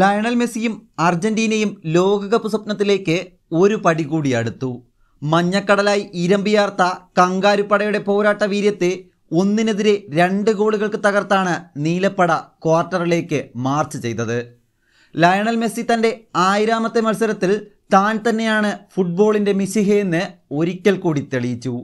Lionel മെസ്സിയും അർജന്റീനയും ലോകകപ്പ് സ്വപ്നത്തിലേക്ക് ഒരു പടി കൂടി അടുത്തു മഞ്ഞക്കടലായി ഇരമ്പിയാർത്ത കങ്കാരുപ്പടയുടെ പോരാട്ട വീര്യത്തെ ഒന്നിനെതിരെ രണ്ട് ഗോളുകൾക്ക് തകർത്താണ് നീലപ്പട ക്വാർട്ടറിലേക്ക് മാർച്ച് ചെയ്തത് ലയണൽ മെസ്സി തൻ്റെ ആയിരാമത്തെ മത്സരത്തിൽ താൻ തന്നെയാണ് ഫുട്ബോളിൻ്റെ മിസിഹയെന്ന് ഒരിക്കൽ കൂടി തെളിയിച്ചു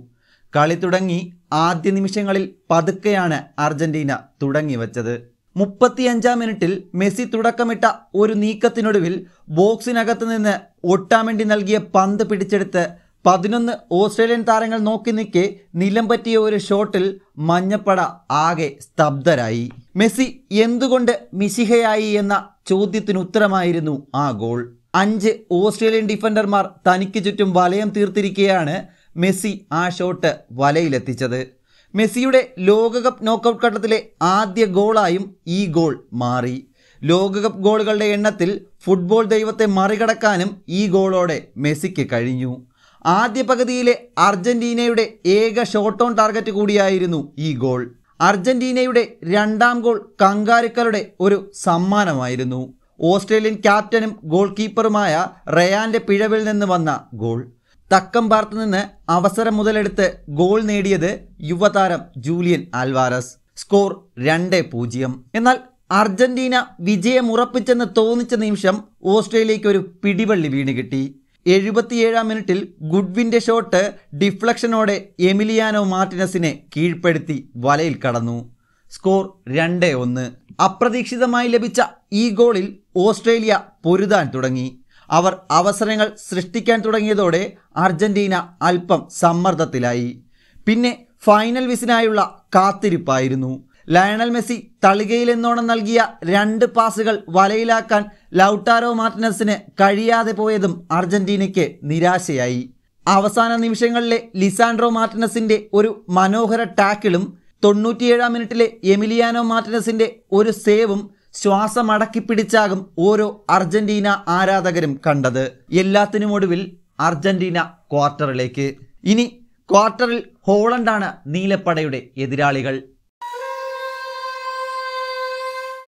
കളി തുടങ്ങി ആദ്യ നിമിഷങ്ങളിൽ പതുക്കെയാണ് അർജന്റീന തുടങ്ങി വച്ചത് മുപ്പത്തിയഞ്ചാം മിനിറ്റിൽ മെസ്സി തുടക്കമിട്ട ഒരു നീക്കത്തിനൊടുവിൽ ബോക്സിനകത്ത് നിന്ന് ഒട്ടാമെണ്ടി നൽകിയ പന്ത് പിടിച്ചെടുത്ത് പതിനൊന്ന് ഓസ്ട്രേലിയൻ താരങ്ങൾ നോക്കി നിൽക്കെ നിലം പറ്റിയ ഒരു ഷോട്ടിൽ മഞ്ഞപ്പട ആകെ സ്തബ്ധരായി മെസ്സി എന്തുകൊണ്ട് മിശിഹയായി എന്ന ചോദ്യത്തിന് ഉത്തരമായിരുന്നു ആ ഗോൾ അഞ്ച് ഓസ്ട്രേലിയൻ ഡിഫൻഡർമാർ തനിക്ക് ചുറ്റും വലയം തീർത്തിരിക്കുകയാണ് മെസ്സി ആ ഷോട്ട് വലയിലെത്തിച്ചത് മെസ്സിയുടെ ലോകകപ്പ് നോക്കൌട്ട് ഘട്ടത്തിലെ ആദ്യ ഗോളായും ഈ ഗോൾ മാറി ലോകകപ്പ് ഗോളുകളുടെ എണ്ണത്തിൽ ഫുട്ബോൾ ദൈവത്തെ മറികടക്കാനും ഈ ഗോളോടെ മെസ്സിക്ക് കഴിഞ്ഞു ആദ്യ പകുതിയിലെ അർജന്റീനയുടെ ഏക ഷോട്ട് ഓൺ ടാർഗറ്റ് കൂടിയായിരുന്നു ഈ ഗോൾ അർജന്റീനയുടെ രണ്ടാം ഗോൾ കങ്കാരുക്കളുടെ ഒരു സമ്മാനമായിരുന്നു ഓസ്ട്രേലിയൻ ക്യാപ്റ്റനും ഗോൾ കീപ്പറുമായ റയാൻ്റെ പിഴവിൽ നിന്ന് വന്ന ഗോൾ തക്കം പാർത്ത് നിന്ന് അവസരം മുതലെടുത്ത് ഗോൾ നേടിയത് യുവതാരം ജൂലിയൻ ആൽവാരസ് സ്കോർ രണ്ട് പൂജ്യം എന്നാൽ അർജന്റീന വിജയം ഉറപ്പിച്ചെന്ന് തോന്നിച്ച നിമിഷം ഓസ്ട്രേലിയയ്ക്ക് ഒരു പിടിവള്ളി വീണ് കിട്ടി എഴുപത്തിയേഴാം മിനിറ്റിൽ ഗുഡ്വിൻ്റെ ഷോട്ട് ഡിഫ്ലക്ഷനോടെ എമിലിയാനോ മാർട്ടിനസിനെ കീഴ്പ്പെടുത്തി വലയിൽ കടന്നു സ്കോർ രണ്ട് ഒന്ന് അപ്രതീക്ഷിതമായി ലഭിച്ച ഈ ഗോളിൽ ഓസ്ട്രേലിയ പൊരുതാൻ തുടങ്ങി അവർ അവസരങ്ങൾ സൃഷ്ടിക്കാൻ തുടങ്ങിയതോടെ അർജന്റീന അല്പം സമ്മർദ്ദത്തിലായി പിന്നെ ഫൈനൽ വിസിനായുള്ള കാത്തിരിപ്പായിരുന്നു ലയണൽ മെസ്സി തളികയിലെന്നോണം നൽകിയ രണ്ട് പാസുകൾ വലയിലാക്കാൻ ലൗട്ടാരോ മാർട്ടിനസിന് കഴിയാതെ പോയതും അർജന്റീനയ്ക്ക് നിരാശയായി അവസാന നിമിഷങ്ങളിലെ ലിസാൻഡ്രോ മാർട്ടിനസിന്റെ ഒരു മനോഹര ടാക്കിളും തൊണ്ണൂറ്റിയേഴാം മിനിറ്റിലെ എമിലിയാനോ മാർട്ടിനസിന്റെ ഒരു സേവും ശ്വാസമടക്കി പിടിച്ചാകും ഓരോ അർജന്റീന ആരാധകരും കണ്ടത് എല്ലാത്തിനും ഒടുവിൽ അർജന്റീന ക്വാർട്ടറിലേക്ക് ഇനി ക്വാർട്ടറിൽ ഹോളണ്ടാണ് നീലപ്പടയുടെ എതിരാളികൾ